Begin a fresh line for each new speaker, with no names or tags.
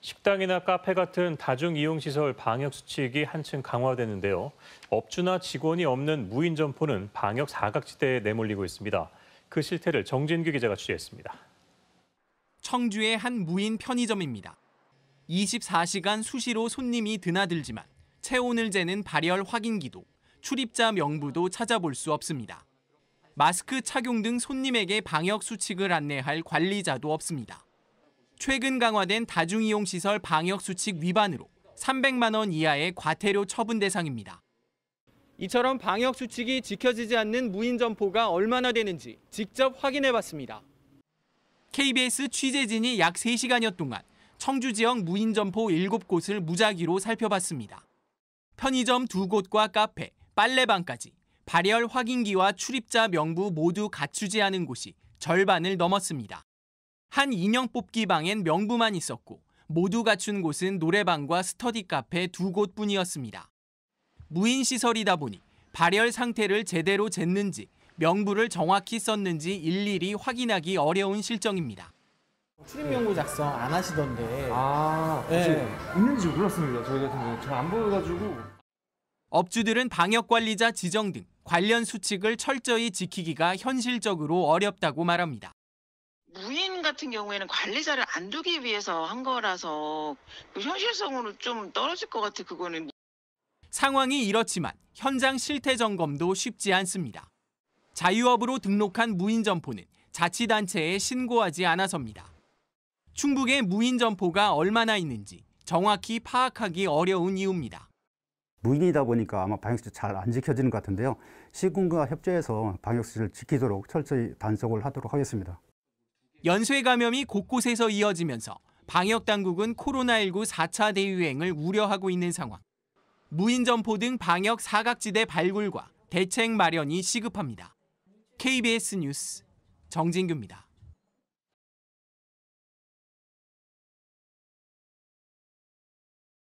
식당이나 카페 같은 다중이용시설 방역수칙이 한층 강화되는데요. 업주나 직원이 없는 무인 점포는 방역 사각지대에 내몰리고 있습니다. 그 실태를 정진규 기자가 취재했습니다. 청주의 한 무인 편의점입니다. 24시간 수시로 손님이 드나들지만 체온을 재는 발열 확인기도, 출입자 명부도 찾아볼 수 없습니다. 마스크 착용 등 손님에게 방역 수칙을 안내할 관리자도 없습니다. 최근 강화된 다중이용시설 방역수칙 위반으로 300만 원 이하의 과태료 처분 대상입니다. 이처럼 방역수칙이 지켜지지 않는 무인점포가 얼마나 되는지 직접 확인해봤습니다. KBS 취재진이 약 3시간여 동안 청주 지역 무인점포 7곳을 무작위로 살펴봤습니다. 편의점 2곳과 카페, 빨래방까지 발열 확인기와 출입자 명부 모두 갖추지 않은 곳이 절반을 넘었습니다. 한 인형 뽑기 방엔 명부만 있었고 모두 갖춘 곳은 노래방과 스터디 카페 두 곳뿐이었습니다. 무인 시설이다 보니 발열 상태를 제대로 쟀는지 명부를 정확히 썼는지 일일이 확인하기 어려운 실정입니다. 출입명부 작성 안 하시던데. 아, 네. 있는지 몰랐습니다. 저희 같은 경우 잘안 보여가지고. 업주들은 방역관리자 지정 등 관련 수칙을 철저히 지키기가 현실적으로 어렵다고 말합니다. 무인 같은 경우에는 관리자를 안 두기 위해서 한 거라서 그 현실성으로 좀 떨어질 것 같아 그거는. 상황이 이렇지만 현장 실태 점검도 쉽지 않습니다. 자유업으로 등록한 무인 점포는 자치단체에 신고하지 않아서입니다. 충북의 무인 점포가 얼마나 있는지 정확히 파악하기 어려운 이유입니다. 무인이다 보니까 아마 방역수칙 잘안 지켜지는 것 같은데요. 시군과 협조해서 방역수칙을 지키도록 철저히 단속을 하도록 하겠습니다. 연쇄 감염이 곳곳에서 이어지면서 방역당국은 코로나19 4차 대유행을 우려하고 있는 상황. 무인점포 등 방역 사각지대 발굴과 대책 마련이 시급합니다. KBS 뉴스 정진규입니다.